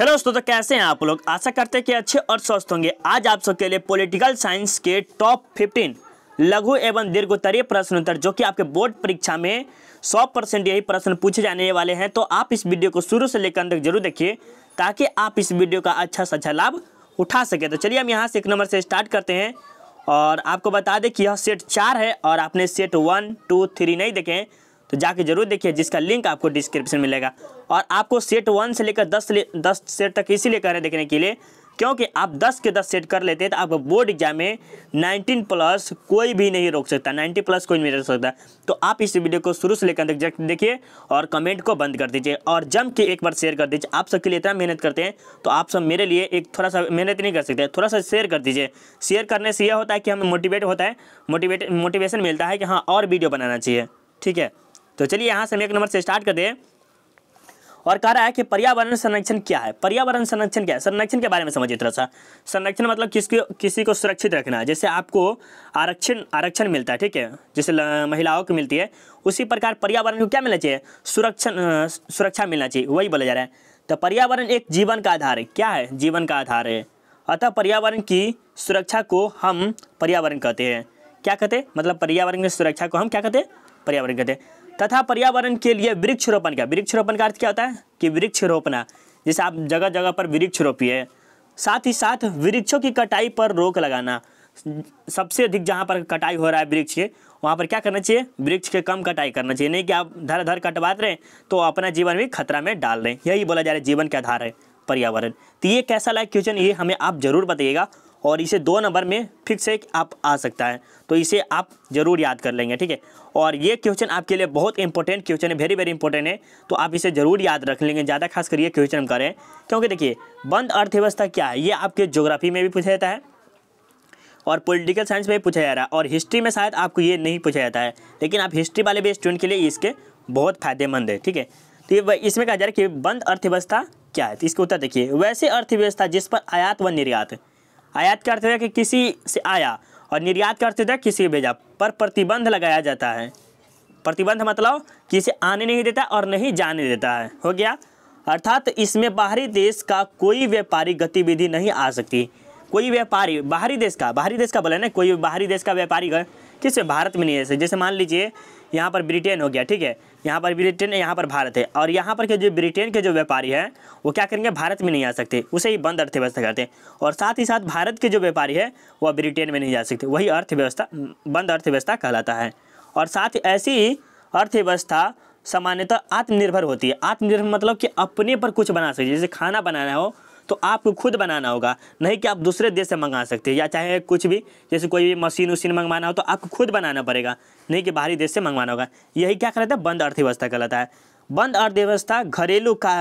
hello दोस्तों तो कैसे हैं आप लोग आशा करते हैं कि अच्छे और स्वस्थ होंगे आज आप सबके लिए पॉलिटिकल साइंस के टॉप 15 लघु एवं दीर्घोत्तरीय प्रश्न उत्तर जो कि आपके बोर्ड परीक्षा में 100 परसेंट यही प्रश्न पूछे जाने वाले हैं तो आप इस वीडियो को शुरू से लेकर तक जरूर देखिए ताकि आप इस वीडियो का अच्छा से अच्छा लाभ उठा सके तो चलिए हम यहाँ से एक नंबर से स्टार्ट करते हैं और आपको बता दें कि यह सेट चार है और आपने सेट वन टू थ्री नहीं देखे तो जाके जरूर देखिए जिसका लिंक आपको डिस्क्रिप्शन मिलेगा और आपको सेट वन से लेकर दस ले, दस सेट तक इसीलिए कर रहे हैं देखने के लिए क्योंकि आप 10 के 10 सेट कर लेते हैं तो आप बोर्ड एग्जाम में 19 प्लस कोई भी नहीं रोक सकता 90 प्लस कोई नहीं रोक सकता तो आप इस वीडियो को शुरू से लेकर देखिए और कमेंट को बंद कर दीजिए और जम के एक बार शेयर कर दीजिए आप सबके लिए इतना मेहनत करते हैं तो आप सब मेरे लिए एक थोड़ा सा मेहनत नहीं कर सकते थोड़ा सा शेयर कर दीजिए शेयर करने से यह होता है कि हमें मोटिवेट होता है मोटिवेट मोटिवेशन मिलता है कि हाँ और वीडियो बनाना चाहिए ठीक है तो चलिए यहाँ से हम एक नंबर से स्टार्ट कर दें और कह रहा है कि पर्यावरण संरक्षण क्या है पर्यावरण संरक्षण क्या है संरक्षण के बारे में समझिए थोड़ा सा संरक्षण मतलब किसके किसी को सुरक्षित रखना है जैसे आपको आरक्षण आरक्षण मिलता है ठीक है जैसे महिलाओं को मिलती है उसी प्रकार पर्यावरण को क्या मिलना चाहिए सुरक्षण सुरक्षा मिलना चाहिए वही बोला जा रहा है तो पर्यावरण एक जीवन का आधार है क्या है जीवन का आधार है अतः पर्यावरण की सुरक्षा को हम पर्यावरण कहते हैं क्या कहते हैं मतलब पर्यावरण की सुरक्षा को हम क्या कहते हैं पर्यावरण कहते हैं तथा पर्यावरण के लिए वृक्षरोपण का वृक्षरोपण का अर्थ क्या होता है कि वृक्ष रोपना जैसे आप जगह जगह पर वृक्ष रोपिए साथ ही साथ वृक्षों की कटाई पर रोक लगाना सबसे अधिक जहाँ पर कटाई हो रहा है वृक्ष के वहाँ पर क्या करना चाहिए वृक्ष के कम कटाई करना चाहिए नहीं कि आप धर धर कटवाते रहे तो अपना जीवन भी खतरा में डाल रहे यही बोला जा रहा है जीवन के आधार है पर्यावरण तो ये कैसा लाइक क्वेश्चन ये हमें आप जरूर बताइएगा और इसे दो नंबर में फिक्स एक आप आ सकता है तो इसे आप ज़रूर याद कर लेंगे ठीक है और ये क्वेश्चन आपके लिए बहुत इंपॉर्टेंट क्वेश्चन है वेरी वेरी इंपॉर्टेंट है तो आप इसे ज़रूर याद रख लेंगे ज़्यादा खास करिए ये क्वेश्चन करें क्योंकि देखिए बंद अर्थव्यवस्था क्या है ये आपके ज्योग्राफी में भी पूछा जाता है और पॉलिटिकल साइंस में भी पूछा जा रहा है और हिस्ट्री में शायद आपको ये नहीं पूछा जाता है लेकिन आप हिस्ट्री वाले भी स्टूडेंट के लिए इसके बहुत फायदेमंद है ठीक है तो ये इसमें कहा जा रहा है कि बंद अर्थव्यवस्था क्या है तो इसका उत्तर देखिए वैसे अर्थव्यवस्था जिस पर आयात व निर्यात है आयात करते हुए कि किसी से आया और निर्यात करते हुए किसी भेजा पर प्रतिबंध लगाया जाता है प्रतिबंध मतलब किसे आने नहीं देता और नहीं जाने देता है हो गया अर्थात इसमें बाहरी देश का कोई व्यापारी गतिविधि नहीं आ सकती कोई व्यापारी बाहरी देश का बाहरी देश का बोले ना कोई बाहरी देश का व्यापारी किस भारत में नहीं है जैसे मान लीजिए यहाँ पर ब्रिटेन हो गया ठीक है यहाँ पर ब्रिटेन है यहाँ पर भारत है और यहाँ पर के जो ब्रिटेन के जो व्यापारी हैं वो क्या करेंगे भारत में नहीं आ सकते उसे ही बंद अर्थव्यवस्था करते हैं और साथ ही साथ भारत के जो व्यापारी है वह ब्रिटेन में नहीं जा सकते वही अर्थव्यवस्था बंद अर्थव्यवस्था कहलाता है और साथ ही ऐसी अर्थव्यवस्था सामान्यतः आत्मनिर्भर होती है आत्मनिर्भर मतलब कि अपने पर कुछ बना सके जैसे खाना बनाना हो तो आपको खुद बनाना होगा नहीं कि आप दूसरे देश से मंगा सकते हैं या चाहे कुछ भी जैसे कोई भी मशीन उशीन मंगवाना हो तो आपको खुद बनाना पड़ेगा नहीं कि बाहरी देश से मंगवाना होगा यही क्या कहलाता है बंद अर्थव्यवस्था कहलाता है बंद अर्थव्यवस्था घरेलू का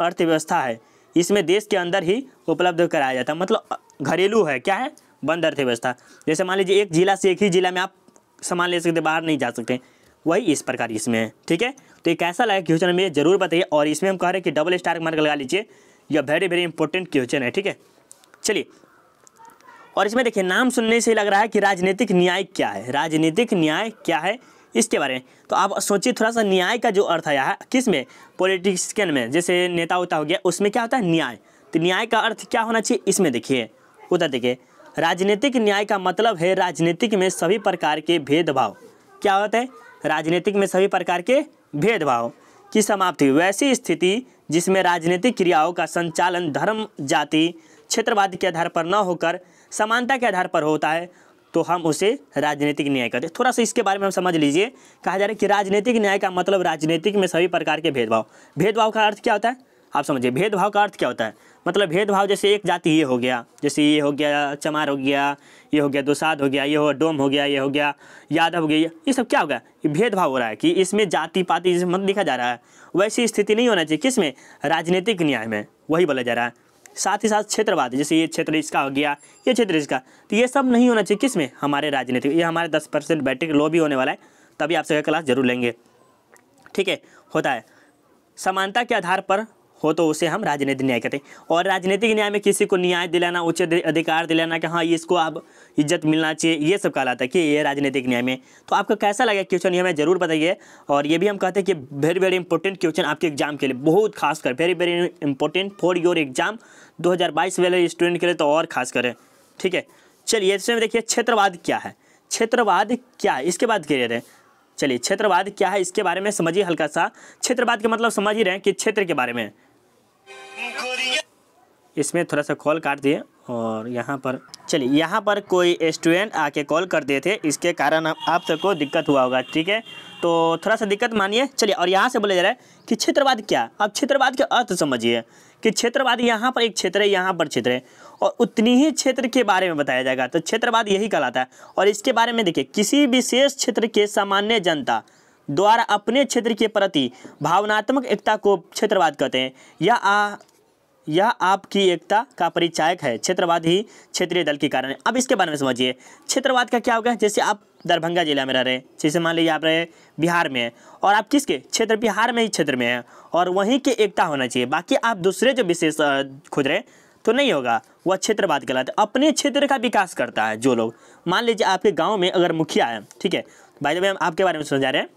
अर्थव्यवस्था है इसमें देश के अंदर ही उपलब्ध कराया जाता है मतलब घरेलू है क्या है बंद अर्थव्यवस्था जैसे मान लीजिए एक जिला से एक ही जिला में आप सामान ले सकते बाहर नहीं जा सकते वही इस प्रकार इसमें है ठीक है तो ये कैसा लगा क्वेश्चन में जरूर बताइए और इसमें हम कह रहे हैं कि डबल स्टार मार्क लगा लीजिए यह वेरी वेरी इंपॉर्टेंट क्वेश्चन है ठीक है चलिए और इसमें देखिए नाम सुनने से लग रहा है कि राजनीतिक न्याय क्या है राजनीतिक न्याय क्या है इसके बारे में तो आप सोचिए थोड़ा सा न्याय का जो अर्थ है यहाँ किस में पॉलिटिक्सियन में जैसे नेता उता हो गया उसमें क्या होता है न्याय तो न्याय का अर्थ क्या होना चाहिए इसमें देखिए उधर देखिए राजनीतिक न्याय का मतलब है राजनीतिक में सभी प्रकार के भेदभाव क्या होता है राजनीतिक में सभी प्रकार के भेदभाव की समाप्ति वैसी स्थिति जिसमें राजनीतिक क्रियाओं का संचालन धर्म जाति क्षेत्रवाद के आधार पर न होकर समानता के आधार पर होता है तो हम उसे राजनीतिक न्याय कहते हैं थोड़ा सा इसके बारे में हम समझ लीजिए कहा जा रहा है कि राजनीतिक न्याय का मतलब राजनीतिक में सभी प्रकार के भेदभाव भेदभाव का अर्थ क्या होता है आप समझिए भेदभाव का अर्थ क्या होता है मतलब भेदभाव जैसे एक जाति ये हो गया जैसे ये हो गया चमार हो गया ये हो गया दोसाद हो गया ये हो डोम हो गया ये हो गया यादव हो गया ये सब क्या हो गया ये भेदभाव हो रहा है कि इसमें जाति पाति मत लिखा जा रहा है वैसी स्थिति नहीं होना चाहिए किस में राजनीतिक न्याय में वही बोला जा रहा है साथ ही साथ क्षेत्रवाद जैसे ये क्षेत्र इसका हो गया ये क्षेत्र इसका तो ये सब नहीं होना चाहिए किस में हमारे राजनीतिक ये हमारे दस परसेंट बैटरी लो भी होने वाला है तभी आप सभी क्लास जरूर लेंगे ठीक है होता है समानता के आधार पर हो तो उसे हम राजनीतिक न्याय कहते हैं और राजनीतिक न्याय में किसी को न्याय दिलाना उच्च अधिकार दिलाना कि हाँ इसको आप इज्जत मिलना चाहिए ये सब कहलाता है कि ये राजनीतिक न्याय में तो आपको कैसा लगा क्वेश्चन ये हमें जरूर बताइए और ये भी हम कहते हैं कि वेरी वेरी इंपॉर्टेंट क्वेश्चन आपके एग्जाम के लिए बहुत खास कर very very important for your exam दो वाले स्टूडेंट के लिए तो और खास करें ठीक है चलिए इसमें देखिए क्षेत्रवाद क्या है क्षेत्रवाद क्या है इसके बाद रहे हैं चलिए क्षेत्रवाद क्या है इसके बारे में समझिए हल्का सा क्षेत्रवाद का मतलब समझ ही रहे हैं कि क्षेत्र के बारे में इसमें थोड़ा सा कॉल काट दिए और यहाँ पर चलिए यहाँ पर कोई स्टूडेंट आके कॉल कर दिए थे इसके कारण आप सबको दिक्कत हुआ होगा ठीक है तो थोड़ा सा दिक्कत मानिए चलिए और यहाँ से बोला जा रहा है कि क्षेत्रवाद क्या अब क्षेत्रवाद के अर्थ समझिए कि क्षेत्रवाद यहाँ पर एक क्षेत्र है यहाँ पर क्षेत्र है और उतनी ही क्षेत्र के बारे में बताया जाएगा तो क्षेत्रवाद यही कहलाता है और इसके बारे में देखिए किसी विशेष क्षेत्र के सामान्य जनता द्वारा अपने क्षेत्र के प्रति भावनात्मक एकता को क्षेत्रवाद कहते हैं या यह आपकी एकता का परिचायक है क्षेत्रवाद ही क्षेत्रीय दल के कारण है अब इसके बारे में समझिए क्षेत्रवाद का क्या होगा जैसे आप दरभंगा जिला में रह रहे हैं जैसे मान लीजिए आप रहे बिहार में और आप किसके क्षेत्र बिहार में ही क्षेत्र में हैं और वहीं के एकता होना चाहिए बाकी आप दूसरे जो विशेष खुद रहे तो नहीं होगा वह क्षेत्रवाद के अपने क्षेत्र का विकास करता है जो लोग मान लीजिए आपके गाँव में अगर मुखिया है ठीक है भाई जब हम आपके बारे में समझा रहे हैं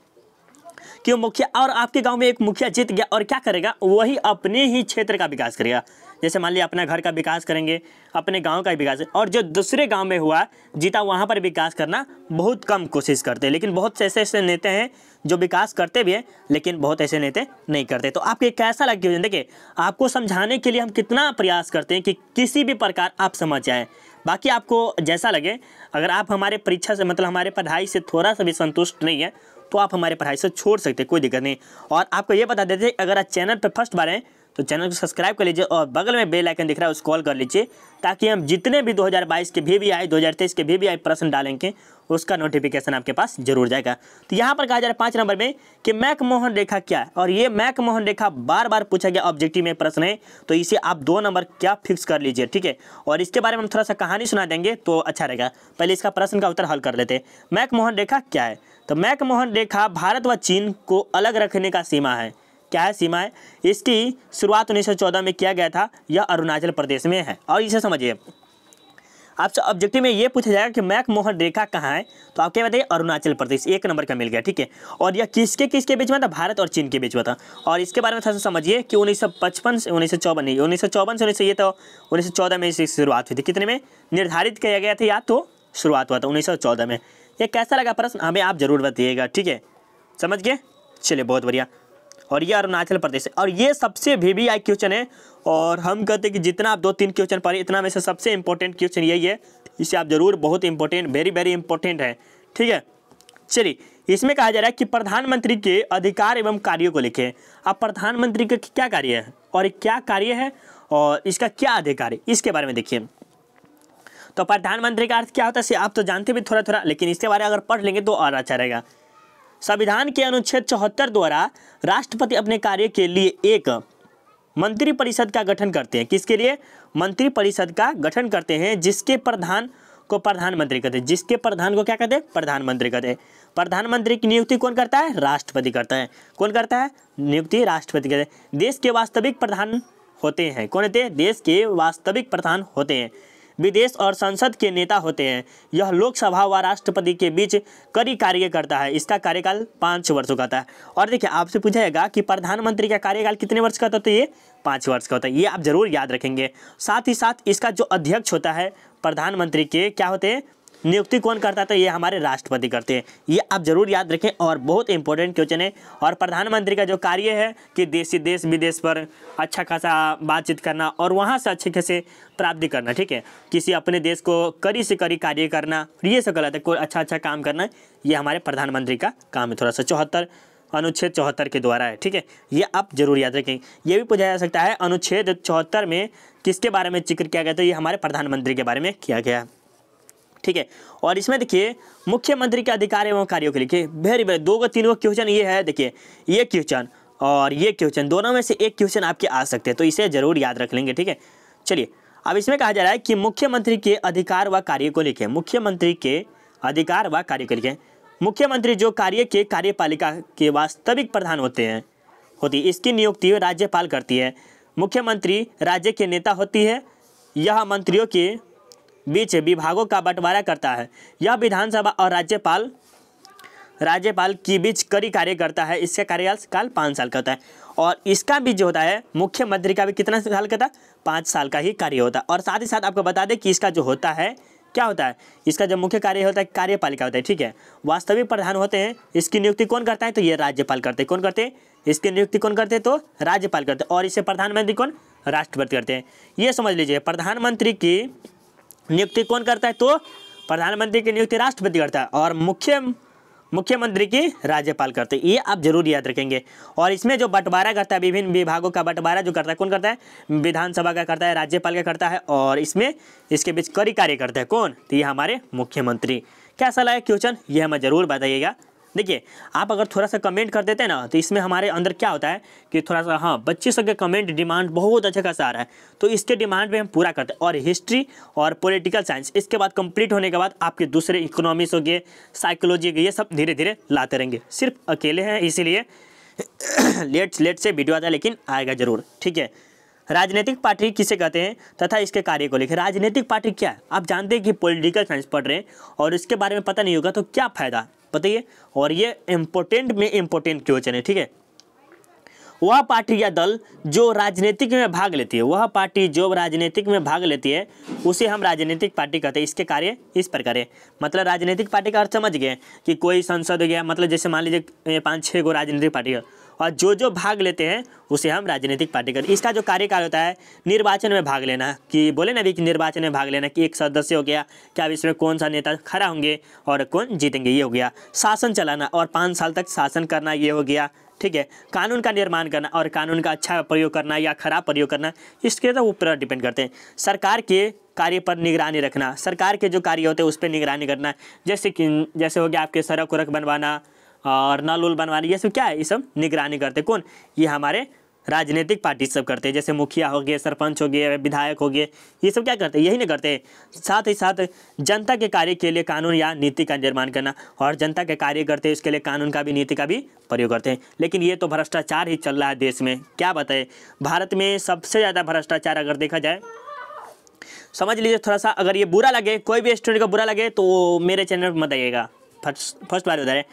कि मुखिया और आपके गांव में एक मुखिया जीत गया और क्या करेगा वही अपने ही क्षेत्र का विकास करेगा जैसे मान लिया अपना घर का विकास करेंगे अपने गांव का विकास और जो दूसरे गांव में हुआ जीता वहां पर विकास करना बहुत कम कोशिश करते हैं लेकिन बहुत से ऐसे ऐसे नेता हैं जो विकास करते भी हैं लेकिन बहुत ऐसे नेता नहीं करते तो आपके कैसा लग गया देखिए आपको समझाने के लिए हम कितना प्रयास करते हैं कि किसी भी प्रकार आप समझ जाएँ बाकी आपको जैसा लगे अगर आप हमारे परीक्षा से मतलब हमारे पढ़ाई से थोड़ा सा भी संतुष्ट नहीं है तो आप हमारे पढ़ाई से छोड़ सकते हैं कोई दिक्कत नहीं और आपको ये बता देते अगर आप चैनल पर फर्स्ट बार हैं तो चैनल को सब्सक्राइब कर लीजिए और बगल में बेल आइकन दिख रहा है उसको कॉल कर लीजिए ताकि हम जितने भी 2022 के भी भी आए दो के भी भी आए प्रश्न डालेंगे उसका नोटिफिकेशन आपके पास जरूर जाएगा तो यहाँ पर कहा जा रहा है पाँच नंबर में कि मैक मोहन रेखा क्या है और ये मैक मोहन रेखा बार बार पूछा गया ऑब्जेक्टिव में प्रश्न है तो इसे आप दो नंबर क्या फिक्स कर लीजिए ठीक है और इसके बारे में हम थोड़ा सा कहानी सुना देंगे तो अच्छा रहेगा पहले इसका प्रश्न का उत्तर हल कर लेते हैं मैक मोहन रेखा क्या है तो मैकमोहन रेखा भारत व चीन को अलग रखने का सीमा है क्या है सीमा है इसकी शुरुआत 1914 में किया गया था यह अरुणाचल प्रदेश में है और इसे समझिए आपसे ऑब्जेक्टिव में ये पूछा जाएगा कि मैकमोहन रेखा कहाँ है तो आप क्या बताइए अरुणाचल प्रदेश एक नंबर का मिल गया ठीक है और यह किसके किसके बीच में था भारत और चीन के बीच में था और इसके बारे में थोड़ा सा समझिए कि उन्नीस से उन्नीस नहीं उन्नीस से उन्नीस ये तो उन्नीस में इसकी शुरुआत हुई थी कितने में निर्धारित किया गया था या तो शुरुआत हुआ था उन्नीस में ये कैसा लगा प्रश्न हमें आप जरूर बताइएगा ठीक है समझ गए चलिए बहुत बढ़िया और ये अरुणाचल प्रदेश है और ये सबसे वी वी आई क्वेश्चन है और हम कहते हैं कि जितना आप दो तीन क्वेश्चन पढ़े इतना में से सबसे इम्पोर्टेंट क्वेश्चन यही है इसे आप जरूर बहुत इंपॉर्टेंट वेरी वेरी इंपॉर्टेंट है ठीक है चलिए इसमें कहा जा रहा है कि प्रधानमंत्री के अधिकार एवं कार्यों को लिखे अब प्रधानमंत्री का क्या कार्य है और क्या कार्य है और इसका क्या अधिकार है इसके बारे में देखिए तो प्रधानमंत्री का अर्थ क्या होता है आप तो जानते भी थोड़ा थोड़ा लेकिन इसके बारे में अगर पढ़ लेंगे तो और अच्छा रहेगा संविधान के अनुच्छेद चौहत्तर द्वारा राष्ट्रपति अपने कार्य के लिए एक मंत्रिपरिषद का गठन करते हैं किसके लिए मंत्रिपरिषद का गठन करते हैं जिसके प्रधान को प्रधानमंत्री कहते हैं जिसके प्रधान को क्या कहते हैं प्रधानमंत्री कहते हैं प्रधानमंत्री की नियुक्ति कौन करता है राष्ट्रपति करता है कौन करता है नियुक्ति राष्ट्रपति करते हैं देश के वास्तविक प्रधान होते हैं कौन होते हैं देश के वास्तविक प्रधान होते हैं विदेश और संसद के नेता होते हैं यह लोकसभा व राष्ट्रपति के बीच कड़ी कार्य करता है इसका कार्यकाल पाँच वर्षों का होता है और देखिए आपसे पूछाएगा कि प्रधानमंत्री का कार्यकाल कितने वर्ष का होता है तो ये पाँच वर्ष का होता है ये आप जरूर याद रखेंगे साथ ही साथ इसका जो अध्यक्ष होता है प्रधानमंत्री के क्या होते हैं नियुक्ति कौन करता है तो ये हमारे राष्ट्रपति करते हैं ये आप जरूर याद रखें और बहुत इंपॉर्टेंट क्वेश्चन है और प्रधानमंत्री का जो कार्य है कि देशी देश विदेश पर अच्छा खासा बातचीत करना और वहाँ से अच्छे खासे प्राप्ति करना ठीक है किसी अपने देश को करी से करी कार्य करना ये सब गलत है कोई अच्छा अच्छा काम करना ये हमारे प्रधानमंत्री का काम है थोड़ा सा चौहत्तर अनुच्छेद चौहत्तर के द्वारा है ठीक है ये आप जरूर याद रखें ये भी पूछा जा सकता है अनुच्छेद चौहत्तर में किसके बारे में जिक्र किया गया था ये हमारे प्रधानमंत्री के बारे में किया गया है ठीक है और इसमें देखिए मुख्यमंत्री के अधिकार एवं कार्यों के लिए वेरी वेरी दो तीन गो क्वेश्चन ये है देखिए ये क्वेश्चन और ये क्वेश्चन दोनों में से एक क्वेश्चन आपके आ सकते हैं तो इसे जरूर याद रख लेंगे ठीक है चलिए अब इसमें कहा जा रहा है कि मुख्यमंत्री के अधिकार व कार्य को लिखें मुख्यमंत्री के अधिकार व कार्य को लिखें मुख्यमंत्री जो कार्य के कार्यपालिका के वास्तविक प्रधान होते हैं होती है इसकी नियुक्ति राज्यपाल करती है मुख्यमंत्री राज्य के नेता होती है यह मंत्रियों के बीच विभागों का बंटवारा करता है यह विधानसभा और राज्यपाल राज्यपाल के बीच कड़ी कार्य करता है इसका कार्यकाल पाँच साल का होता है और इसका भी जो होता है मुख्यमंत्री का भी कितना साल का था पाँच साल का ही कार्य होता है और साथ ही साथ आपको बता दें कि इसका जो होता है क्या होता है इसका जो मुख्य कार्य होता है कार्यपालिका होता है ठीक है वास्तविक प्रधान होते हैं इसकी नियुक्ति कौन करता है तो ये राज्यपाल करते हैं कौन करते हैं इसकी नियुक्ति कौन करते हैं तो राज्यपाल करते हैं और इसे प्रधानमंत्री कौन राष्ट्रपति करते हैं ये समझ लीजिए प्रधानमंत्री की नियुक्ति कौन करता है तो प्रधानमंत्री की नियुक्ति राष्ट्रपति करता है और मुख्य मुख्यमंत्री की राज्यपाल करते हैं ये आप जरूर याद रखेंगे और इसमें जो बंटवारा करता है विभिन्न विभागों का बंटवारा जो करता है कौन करता है विधानसभा का करता है राज्यपाल का करता है और इसमें इसके बीच कड़ी कार्य करता है कौन तो ये हमारे मुख्यमंत्री कैसा लगा क्वेश्चन ये हमें जरूर बताइएगा देखिए आप अगर थोड़ा सा कमेंट कर देते हैं ना तो इसमें हमारे अंदर क्या होता है कि थोड़ा सा हाँ बच्चे सबके कमेंट डिमांड बहुत अच्छा खासा आ रहा है तो इसके डिमांड भी हम पूरा करते हैं और हिस्ट्री और पॉलिटिकल साइंस इसके बाद कंप्लीट होने के बाद आपके दूसरे इकोनॉमिक्स हो गए साइकोलॉजी हो ये सब धीरे धीरे लाते रहेंगे सिर्फ अकेले हैं इसीलिए लेट लेट से वीडियो आता है लेकिन आएगा जरूर ठीक है राजनीतिक पार्टी किसे कहते हैं तथा इसके कार्य को लेकर राजनीतिक पार्टी क्या है आप जानते हैं कि पॉलिटिकल साइंस पढ़ रहे हैं और इसके बारे में पता नहीं होगा तो क्या फ़ायदा बताइए और ये इम्पोर्टेंट में इम्पोर्टेंट क्वेश्चन है ठीक है वह पार्टी या दल जो राजनीतिक में भाग लेती है वह पार्टी जो राजनीतिक में भाग लेती है उसे हम राजनीतिक पार्टी कहते हैं इसके कार्य इस प्रकार है मतलब राजनीतिक पार्टी का अर्थ समझ गए कि कोई संसद हो गया मतलब जैसे मान लीजिए पाँच छः गो राजनीतिक पार्टी है और जो जो भाग लेते हैं उसे हम राजनीतिक पार्टी कर इसका जो कार्यकाल होता है निर्वाचन में भाग लेना कि बोले ना अभी कि निर्वाचन में भाग लेना कि एक सदस्य हो गया क्या अब इसमें कौन सा नेता खड़ा होंगे और कौन जीतेंगे ये हो गया शासन चलाना और पाँच साल तक शासन करना ये हो गया ठीक है कानून का निर्माण करना और कानून का अच्छा प्रयोग करना या खराब प्रयोग करना इसके तो ऊपर डिपेंड करते हैं सरकार के कार्य पर निगरानी रखना सरकार के जो कार्य होते हैं उस पर निगरानी करना जैसे कि जैसे हो गया आपके सड़क उड़क बनवाना और नल उल बनवाने ये सब क्या है ये सब निगरानी करते कौन ये हमारे राजनीतिक पार्टी सब करते हैं जैसे मुखिया हो गए सरपंच हो गए विधायक हो गए ये सब क्या करते हैं यही नहीं करते साथ ही साथ जनता के कार्य के लिए कानून या नीति का निर्माण करना और जनता के कार्य करते हैं उसके लिए कानून का भी नीति का भी प्रयोग करते हैं लेकिन ये तो भ्रष्टाचार ही चल रहा है देश में क्या बताए भारत में सबसे ज़्यादा भ्रष्टाचार अगर देखा जाए समझ लीजिए थोड़ा सा अगर ये बुरा लगे कोई भी स्टूडेंट को बुरा लगे तो मेरे चैनल पर मत आइएगा फर्स्ट फर्स्ट बार बता रहे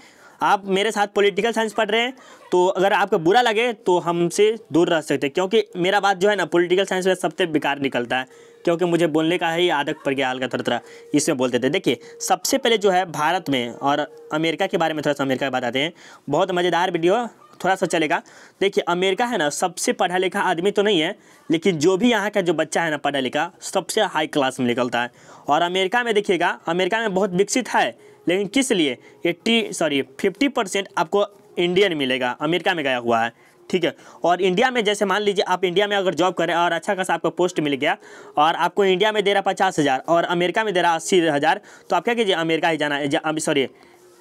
आप मेरे साथ पॉलिटिकल साइंस पढ़ रहे हैं तो अगर आपको बुरा लगे तो हमसे दूर रह सकते हैं क्योंकि मेरा बात जो है ना पॉलिटिकल साइंस में सबसे बेकार निकलता है क्योंकि मुझे बोलने का ही आदत पड़ गया हल्का थोड़ा थोड़ा इसमें बोलते थे देखिए सबसे पहले जो है भारत में और अमेरिका के बारे में थोड़ा सा अमेरिका की बात आते हैं बहुत मज़ेदार वीडियो थोड़ा सा चलेगा देखिए अमेरिका है ना सबसे पढ़ा लिखा आदमी तो नहीं है लेकिन जो भी यहाँ का जो बच्चा है ना पढ़ा लिखा सबसे हाई क्लास में निकलता है और अमेरिका में देखिएगा अमेरिका में बहुत विकसित है लेकिन किस लिए एट्टी सॉरी फिफ्टी परसेंट आपको इंडियन मिलेगा अमेरिका में गया हुआ है ठीक है और इंडिया में जैसे मान लीजिए आप इंडिया में अगर जॉब करें और अच्छा खासा आपको पोस्ट मिल गया और आपको इंडिया में दे रहा पचास हज़ार और अमेरिका में दे रहा अस्सी हज़ार तो आप क्या कीजिए अमेरिका ही जाना सॉरी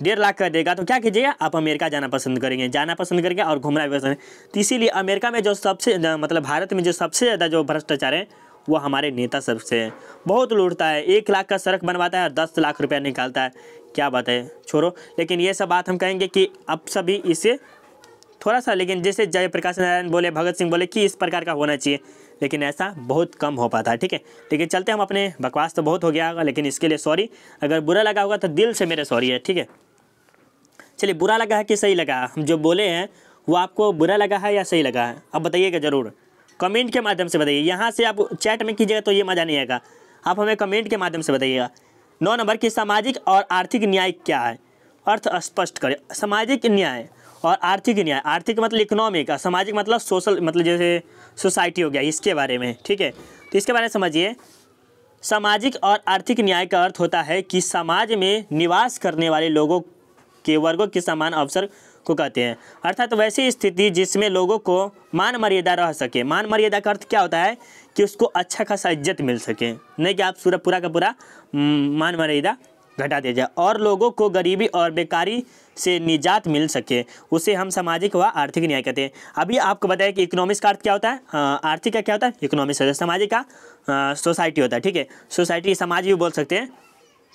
डेढ़ लाख का देगा तो क्या कीजिएगा आप अमेरिका जाना पसंद करेंगे जाना पसंद करेंगे और घूमना भी पसंद तो इसीलिए अमेरिका में जो सबसे मतलब भारत में जो सबसे ज़्यादा जो भ्रष्टाचार है वो हमारे नेता सबसे बहुत लूटता है एक लाख का सड़क बनवाता है और दस लाख रुपया निकालता है क्या बात है छोड़ो लेकिन ये सब बात हम कहेंगे कि अब सभी इसे थोड़ा सा लेकिन जैसे जयप्रकाश नारायण बोले भगत सिंह बोले कि इस प्रकार का होना चाहिए लेकिन ऐसा बहुत कम हो पाता है ठीक है लेकिन चलते हम अपने बकवास तो बहुत हो गया होगा लेकिन इसके लिए सॉरी अगर बुरा लगा होगा तो दिल से मेरे सॉरी है ठीक है चलिए बुरा लगा है कि सही लगा हम जो बोले हैं वो आपको बुरा लगा है या सही लगा है अब बताइएगा ज़रूर कमेंट के माध्यम से बताइए यहाँ से आप चैट में कीजिएगा तो ये मज़ा नहीं आएगा आप हमें कमेंट के माध्यम से बताइएगा नौ नंबर की सामाजिक और आर्थिक न्याय क्या है अर्थ स्पष्ट करें सामाजिक न्याय और आर्थिक न्याय आर्थिक मतलब इकोनॉमिक और सामाजिक मतलब सोशल मतलब जैसे सोसाइटी हो गया इसके बारे में ठीक है तो इसके बारे में समझिए सामाजिक और आर्थिक न्याय का अर्थ होता है कि समाज में निवास करने वाले लोगों के वर्गों के समान अवसर को कहते हैं अर्थात तो वैसी स्थिति जिसमें लोगों को मान मर्यादा रह सके मान मर्यादा का अर्थ क्या होता है कि उसको अच्छा खासा इज्जत मिल सके नहीं कि आप सूरज पूरा का पूरा हम्म, मान मर्यादा घटा दिया जाए और लोगों को गरीबी और बेकारी से निजात मिल सके उसे हम सामाजिक व आर्थिक न्याय कहते हैं अभी आपको बताया कि इकोनॉमिक्स का अर्थ क्या होता है आर्थिक का क्या होता है इकोनॉमिक्स होता है सामाजिक का सोसाइटी होता है ठीक है सोसाइटी समाज भी बोल सकते हैं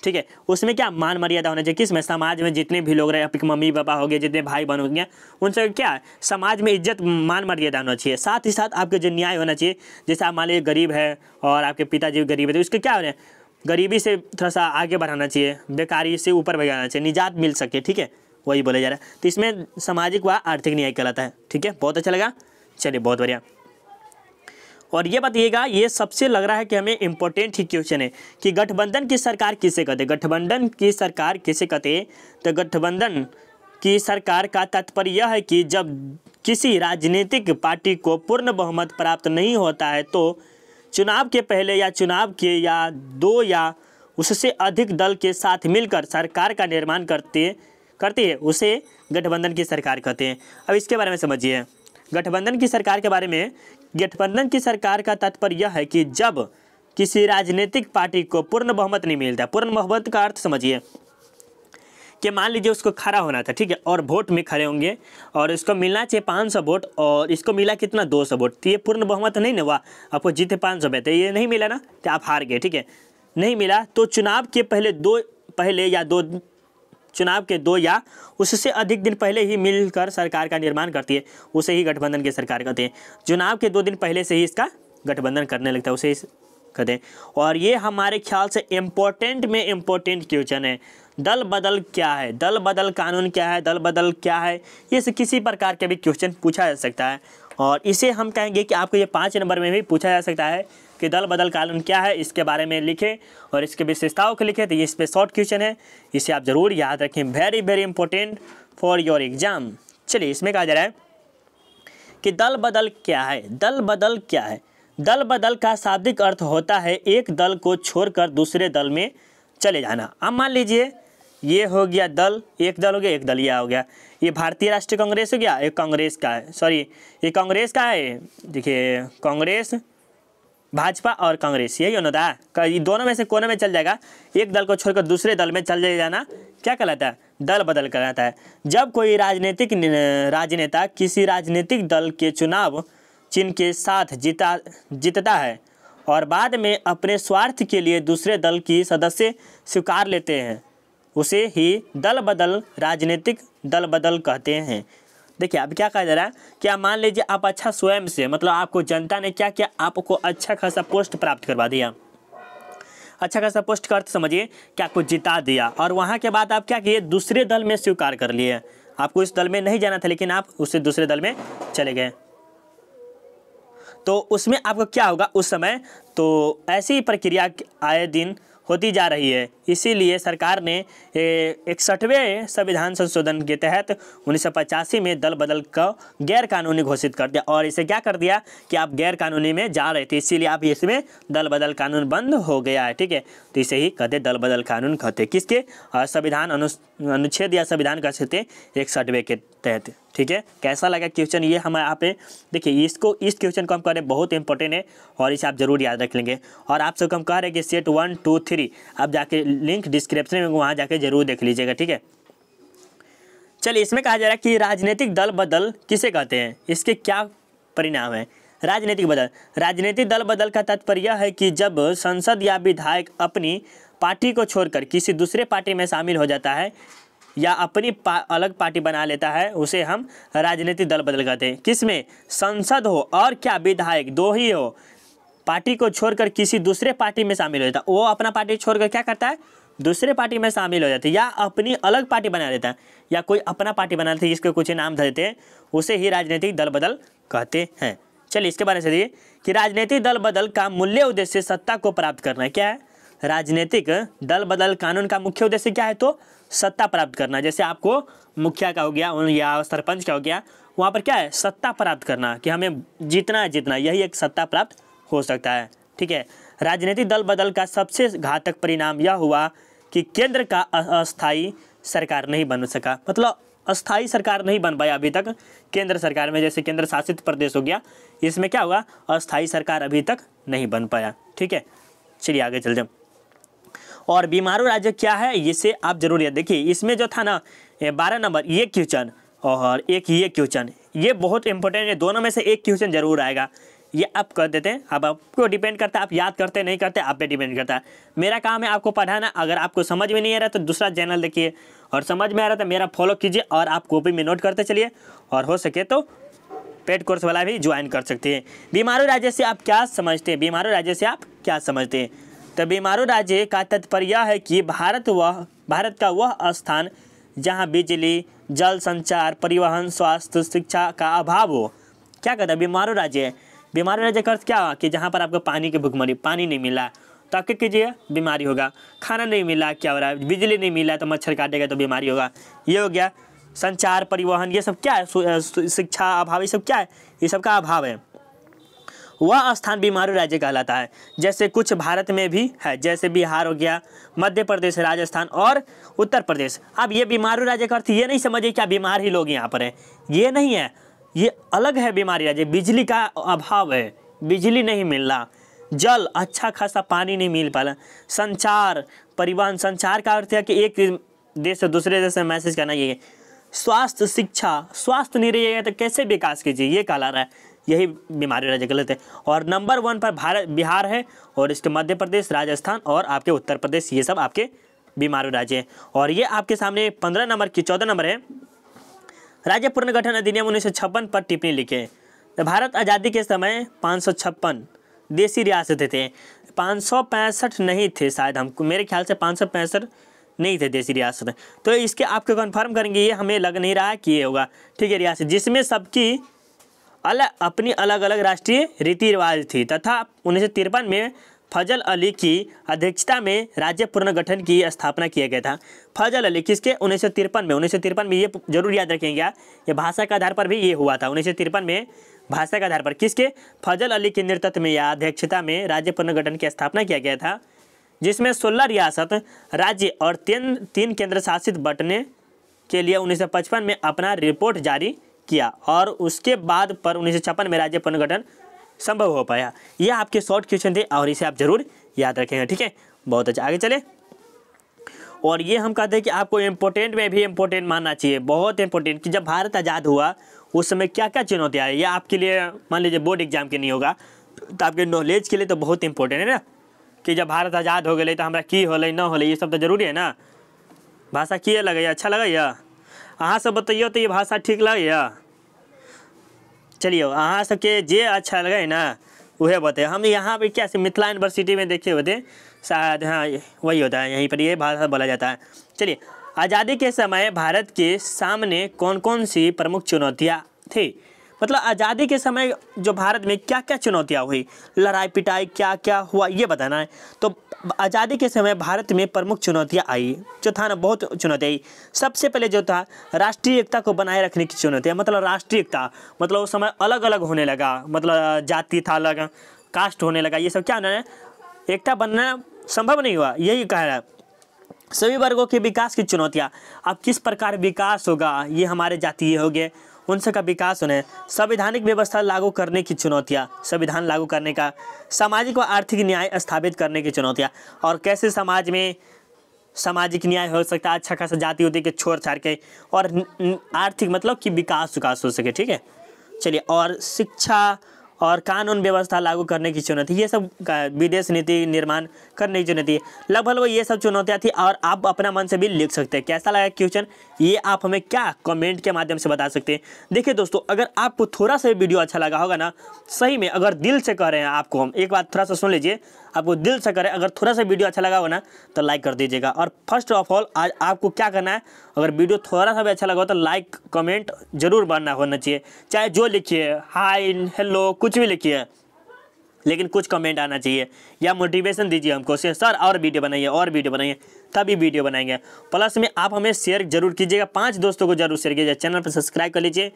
ठीक है उसमें क्या मान मर्यादा होना चाहिए किसमें समाज में जितने भी लोग रहे आपके मम्मी पापा हो गए जितने भाई बहन हो गए उनसे क्या समाज में इज्जत मान मर्यादा होना चाहिए साथ ही साथ आपके जो न्याय होना चाहिए जैसे आप मान लीजिए गरीब है और आपके पिताजी गरीब है तो उसके क्या हो रहे हैं गरीबी से थोड़ा सा आगे बढ़ाना चाहिए बेकारी से ऊपर बढ़ाना चाहिए निजात मिल सके ठीक है वही बोला जा रहा है तो इसमें सामाजिक व आर्थिक न्याय कहलाता है ठीक है बहुत अच्छा लगा चलिए बहुत बढ़िया और ये बताइएगा ये सबसे लग रहा है कि हमें इम्पोर्टेंट ही क्वेश्चन है कि गठबंधन की सरकार किसे कहते गठबंधन की सरकार किसे कहते तो गठबंधन की सरकार का तात्पर्य यह है कि जब किसी राजनीतिक पार्टी को पूर्ण बहुमत प्राप्त नहीं होता है तो चुनाव के पहले या चुनाव के या दो या उससे अधिक दल के साथ मिलकर सरकार का निर्माण करते करती है उसे गठबंधन की सरकार कहते हैं अब इसके बारे में समझिए गठबंधन की सरकार के बारे में गठबंधन की सरकार का तात्पर्य यह है कि जब किसी राजनीतिक पार्टी को पूर्ण बहुमत नहीं मिलता पूर्ण बहुमत का अर्थ समझिए कि मान लीजिए उसको खड़ा होना था ठीक है और वोट में खड़े होंगे और इसको मिलना चाहिए पाँच सौ वोट और इसको मिला कितना दो सौ वोट तो ये पूर्ण बहुमत नहीं ना हुआ आपको जीते पाँच सौ बैठे तो ये नहीं मिला ना तो आप हार गए ठीक है नहीं मिला तो चुनाव के पहले दो पहले या दो चुनाव के दो या उससे अधिक दिन पहले ही मिलकर सरकार का निर्माण करती है उसे ही गठबंधन की सरकार कहते हैं चुनाव के दो दिन पहले से ही इसका गठबंधन करने लगता है उसे कहते हैं और ये हमारे ख्याल से इम्पोर्टेंट में इम्पोर्टेंट क्वेश्चन है दल बदल क्या है दल बदल कानून क्या है दल बदल क्या है ये से किसी प्रकार के भी क्वेश्चन पूछा जा सकता है और इसे हम कहेंगे कि आपको ये पाँच नंबर में भी पूछा जा सकता है कि दल बदल कानून क्या है इसके बारे में लिखे और इसके विशेषताओं को लिखे तो ये इस पर शॉर्ट क्वेश्चन है इसे आप ज़रूर याद रखें very very important for your exam चलिए इसमें कहा जा रहा है कि दल बदल क्या है दल बदल क्या है दल बदल का शाब्दिक अर्थ होता है एक दल को छोड़कर दूसरे दल में चले जाना अब मान लीजिए ये हो गया दल एक दल हो गया एक दलिया हो गया ये भारतीय राष्ट्रीय कांग्रेस हो गया एक कांग्रेस का है सॉरी ये कांग्रेस का है देखिए कांग्रेस भाजपा और कांग्रेस यही था का दोनों में से कोने में चल जाएगा एक दल को छोड़कर दूसरे दल में चल जाना क्या कहलाता है दल बदल कहलाता है जब कोई राजनीतिक राजनेता किसी राजनीतिक दल के चुनाव चिन्ह के साथ जीता जीतता है और बाद में अपने स्वार्थ के लिए दूसरे दल की सदस्य स्वीकार लेते हैं उसे ही दल बदल राजनीतिक दल बदल कहते हैं देखिए अब क्या कहा जा रहा है क्या मान लीजिए आप अच्छा स्वयं से मतलब आपको जनता ने क्या किया आपको अच्छा खासा पोस्ट प्राप्त करवा दिया अच्छा खासा पोस्ट का अर्थ समझिए कि आपको जिता दिया और वहाँ के बाद आप क्या किए दूसरे दल में स्वीकार कर लिए आपको इस दल में नहीं जाना था लेकिन आप उसे दूसरे दल में चले गए तो उसमें आपको क्या होगा उस समय तो ऐसी प्रक्रिया आए दिन होती जा रही है इसीलिए सरकार ने इकसठवें संविधान संशोधन के तहत उन्नीस में दल बदल का गैर कानूनी घोषित कर दिया और इसे क्या कर दिया कि आप गैर कानूनी में जा रहे थे इसीलिए आप इसमें दल बदल कानून बंद हो गया है ठीक है तो इसे ही कहते दल बदल कानून कहते किसके संविधान अनुच्छेद या संविधान कह सकते इकसठवें के तहत ठीक है कैसा लगा क्वेश्चन ये हमारे यहाँ पे देखिए इसको इस क्वेश्चन को हम कह रहे हैं बहुत इंपॉर्टेंट है और इसे आप जरूर याद रख लेंगे और आप सबको हम कह रहे हैं कि सेट वन टू थ्री आप जाके लिंक डिस्क्रिप्शन में वहाँ जाके जरूर देख लीजिएगा ठीक है चलिए इसमें कहा जा रहा है कि राजनीतिक दल बदल किसे कहते हैं इसके क्या परिणाम है राजनीतिक बदल राजनीतिक दल बदल का तात्पर्य है कि जब संसद या विधायक अपनी पार्टी को छोड़कर किसी दूसरे पार्टी में शामिल हो जाता है या अपनी पा, अलग पार्टी बना लेता है उसे हम राजनीतिक दल बदल कहते हैं किसमें संसद हो और क्या विधायक दो ही हो पार्टी को छोड़कर किसी दूसरे पार्टी में शामिल हो जाता वो अपना पार्टी छोड़कर क्या करता है दूसरे पार्टी में शामिल हो जाते या अपनी अलग पार्टी बना लेता है या कोई अपना पार्टी बना लेते है जिसके कुछ नाम धर देते हैं उसे ही राजनीतिक दल बदल कहते हैं चलिए इसके बारे में चलिए कि राजनीतिक दल बदल का मूल्य उद्देश्य सत्ता को प्राप्त करना है क्या है राजनीतिक दल बदल कानून का मुख्य उद्देश्य क्या है तो सत्ता प्राप्त करना जैसे आपको मुखिया का हो गया या सरपंच का हो गया वहाँ पर क्या है सत्ता प्राप्त करना कि हमें जीतना है जीतना यही एक सत्ता प्राप्त हो सकता है ठीक है राजनीतिक दल बदल का सबसे घातक परिणाम यह हुआ कि केंद्र का अस्थायी सरकार नहीं बन सका मतलब अस्थायी सरकार नहीं बन पाई अभी तक केंद्र सरकार में जैसे केंद्र शासित प्रदेश हो गया इसमें क्या हुआ अस्थायी सरकार अभी तक नहीं बन पाया ठीक है चलिए आगे चल जाओ और बीमारू राज्य क्या है इसे आप जरूर याद देखिए इसमें जो था ना बारह नंबर ये क्वेश्चन और एक ये क्वेश्चन ये बहुत इंपॉर्टेंट है दोनों में से एक क्वेश्चन जरूर आएगा ये आप कर देते हैं अब आपको डिपेंड करता है आप याद करते नहीं करते आप पे डिपेंड करता है मेरा काम है आपको पढ़ाना अगर आपको समझ में नहीं आ रहा तो दूसरा चैनल देखिए और समझ में आ रहा तो मेरा फॉलो कीजिए और आप कॉपी में नोट करते चलिए और हो सके तो पेड कोर्स वाला भी ज्वाइन कर सकते हैं बीमारू राज्य से आप क्या समझते हैं बीमारू राज्य से आप क्या समझते हैं तो बीमारू राज्य का तात्पर्य यह है कि भारत वह भारत का वह स्थान जहाँ बिजली जल संचार परिवहन स्वास्थ्य शिक्षा का अभाव हो क्या कहता है बीमारू राज्य बीमारू राज्य का अर्थ क्या हुआ कि जहाँ पर आपको पानी की भुखमरी पानी नहीं मिला तो आप क्या कीजिए बीमारी होगा खाना नहीं मिला क्या हो रहा है बिजली नहीं मिला तो मच्छर काटेगा तो बीमारी होगा ये हो गया संचार परिवहन ये सब क्या है शिक्षा अभाव ये सब क्या है ये सब का अभाव है वह स्थान बीमारू राज्य कहलाता है जैसे कुछ भारत में भी है जैसे बिहार हो गया मध्य प्रदेश राजस्थान और उत्तर प्रदेश अब ये बीमारू राज्य का अर्थ ये नहीं समझिए क्या बीमार ही लोग यहाँ पर हैं ये नहीं है ये अलग है बीमारी राज्य बिजली का अभाव है बिजली नहीं मिल रहा जल अच्छा खासा पानी नहीं मिल पा रहा संचार परिवहन संचार का अर्थ है कि एक देश से दूसरे देश में मैसेज करना ये स्वास्थ्य शिक्षा स्वास्थ्य नहीं रहिएगा तो कैसे विकास कीजिए ये कहला रहा है यही बीमारी राज्य गलत है और नंबर वन पर भारत बिहार है और इसके मध्य प्रदेश राजस्थान और आपके उत्तर प्रदेश ये सब आपके बीमारू राज्य हैं और ये आपके सामने पंद्रह नंबर की चौदह नंबर है राज्य पुनर्गठन अधिनियम उन्नीस पर टिप्पणी लिखे है भारत आज़ादी के समय पाँच देसी रियासतें थे पाँच नहीं थे शायद हम मेरे ख्याल से पाँच नहीं थे देसी रियासतें तो इसके आपको कंफर्म करेंगे ये हमें लग नहीं रहा है कि ये होगा ठीक है रियासत जिसमें सबकी अलग अपनी अलग अलग राष्ट्रीय रीति रिवाज थी तथा उन्नीस में फजल अली की अध्यक्षता में राज्य पुनर्गठन की स्थापना किया गया था फजल अली किसके उन्नीस में उन्नीस में ये जरूर याद रखेंगे ये भाषा के आधार पर भी ये हुआ था उन्नीस में भाषा के आधार पर किसके फजल अली के नेतृत्व में या अध्यक्षता में राज्य पुनर्गठन की स्थापना किया गया था जिसमें सोलह रियासत राज्य और तीन तीन केंद्र शासित बटने के लिए पचपन में अपना रिपोर्ट जारी किया और उसके बाद पर उन्नीस में राज्य पुनर्गठन संभव हो पाया यह आपके शॉर्ट क्वेश्चन थे और इसे आप जरूर याद रखेंगे ठीक है बहुत अच्छा आगे चले और ये हम कहते हैं कि आपको इम्पोर्टेंट में भी इम्पोर्टेंट मानना चाहिए बहुत इम्पोर्टेंट कि जब भारत आज़ाद हुआ उस समय क्या क्या चुनौतियाँ आई ये आपके लिए मान लीजिए बोर्ड एग्जाम के नहीं होगा तो आपके नॉलेज के लिए तो बहुत इम्पोर्टेंट है ना कि जब भारत आज़ाद हो गए तो हमारा की होल ना होल ये सब तो जरूरी है ना भाषा किए लगे अच्छा लगे अहाँ सब बताइए तो ये भाषा ठीक लगे चलिए अहाँ सबके जे अच्छा लगे ना वह बताए हम यहाँ पर क्या मिथिला यूनिवर्सिटी में देखे होते शायद हाँ वही होता है यहीं पर ये भाषा बोला जाता है चलिए आज़ादी के समय भारत के सामने कौन कौन सी प्रमुख चुनौतियाँ थी मतलब आज़ादी के समय जो भारत में क्या क्या चुनौतियाँ हुई लड़ाई पिटाई क्या क्या हुआ ये बताना है तो आज़ादी के समय भारत में प्रमुख चुनौतियाँ आई जो था ना बहुत चुनौतियाँ आई सबसे पहले जो था राष्ट्रीय एकता को बनाए रखने की चुनौतियाँ मतलब राष्ट्रीय एकता मतलब उस समय अलग अलग होने लगा मतलब जाति था अलग कास्ट होने लगा ये सब क्या होना है एकता बनना संभव नहीं हुआ यही कह रहा है सभी वर्गों के विकास की चुनौतियाँ अब किस प्रकार विकास होगा ये हमारे जातीय हो गए उन सबका विकास होने संवैधानिक व्यवस्था लागू करने की चुनौतियाँ संविधान लागू करने का सामाजिक व आर्थिक न्याय स्थापित करने की चुनौतियाँ और कैसे समाज में सामाजिक न्याय हो सकता है अच्छा खासा जाति उति के छोड़ छाड़ के और आर्थिक मतलब कि विकास विकास हो सके ठीक है चलिए और शिक्षा और कानून व्यवस्था लागू करने की चुनौती ये सब विदेश नीति निर्माण करने की चुनौती लगभग वो ये सब चुनौतियाँ थी और आप अपना मन से भी लिख सकते हैं कैसा लगा क्वेश्चन ये आप हमें क्या कमेंट के माध्यम से बता सकते हैं देखिए दोस्तों अगर आपको थोड़ा सा वीडियो अच्छा लगा होगा ना सही में अगर दिल से कह रहे हैं आपको हम एक बात थोड़ा सा सुन लीजिए आपको दिल से करें अगर थोड़ा सा वीडियो अच्छा लगा हो ना तो लाइक कर दीजिएगा और फर्स्ट ऑफ ऑल आज आपको क्या करना है अगर वीडियो थोड़ा सा भी अच्छा लगा हो तो लाइक कमेंट जरूर बनना होना चाहिए चाहे जो लिखिए हाई हेलो कुछ भी लिखिए लेकिन कुछ कमेंट आना चाहिए या मोटिवेशन दीजिए हमको से सर और वीडियो बनाइए और वीडियो बनाइए तभी वीडियो बनाएंगे प्लस में आप हमें शेयर जरूर कीजिएगा पाँच दोस्तों को जरूर शेयर कीजिए चैनल पर सब्सक्राइब कर लीजिए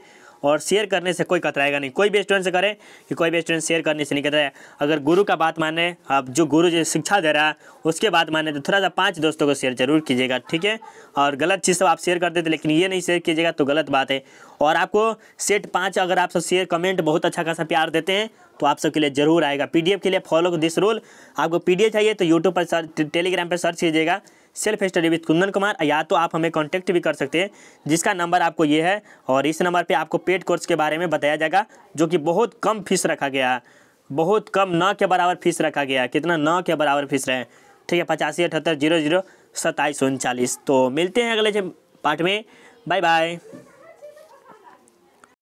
और शेयर करने से कोई कतराएगा नहीं कोई भी स्टूडेंट से करें कि कोई भी स्टूडेंट शेयर करने से नहीं कतराए अगर गुरु का बात माने आप जो गुरु जो शिक्षा दे रहा है उसके बात माने तो थोड़ा सा पाँच दोस्तों को शेयर जरूर कीजिएगा ठीक है और गलत चीज़ सब तो आप शेयर कर देते लेकिन ये नहीं शेयर कीजिएगा तो गलत बात है और आपको सेट पाँच अगर आप सब शेयर कमेंट बहुत अच्छा खासा प्यार देते हैं तो आप सबके लिए जरूर आएगा पीडीएफ के लिए फॉलो दिस रूल आपको पीडीएफ चाहिए तो यूट्यूब पर सर्च टेलीग्राम पर सर्च कीजिएगा self study with Kundan Kumar या तो आप हमें कॉन्टैक्ट भी कर सकते हैं जिसका नंबर आपको ये है और इस नंबर पर आपको पेड कोर्स के बारे में बताया जाएगा जो कि बहुत कम फीस रखा गया है बहुत कम नौ के बराबर फीस रखा गया है कितना नौ के बराबर फीस रहे ठीक है पचासी अठहत्तर जीरो जीरो सत्ताईस उनचालीस तो मिलते हैं अगले पार्ट में बाय बाय